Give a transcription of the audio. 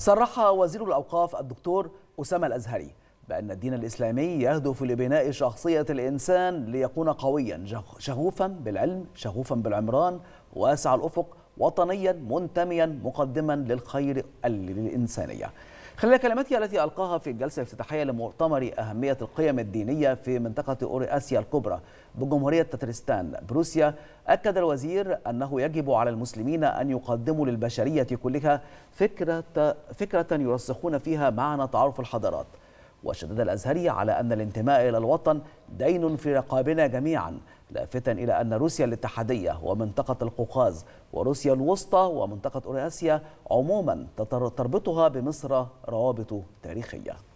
صرح وزير الأوقاف الدكتور أسامة الأزهري بأن الدين الإسلامي يهدف لبناء شخصية الإنسان ليكون قويا شغوفا بالعلم شغوفا بالعمران واسع الأفق وطنيا منتميا مقدما للخير للإنسانية خلال كلمته التي ألقاها في الجلسة الافتتاحية لمؤتمر أهمية القيم الدينية في منطقة اسيا الكبرى بجمهورية تترستان بروسيا أكد الوزير أنه يجب على المسلمين أن يقدموا للبشرية كلها فكرة, فكرة يرسخون فيها معنى تعارف الحضارات وشدد الأزهري على أن الانتماء إلى الوطن دين في رقابنا جميعا لافتا إلى أن روسيا الاتحادية ومنطقة القوقاز وروسيا الوسطى ومنطقة أوراسيا عموما تربطها بمصر روابط تاريخية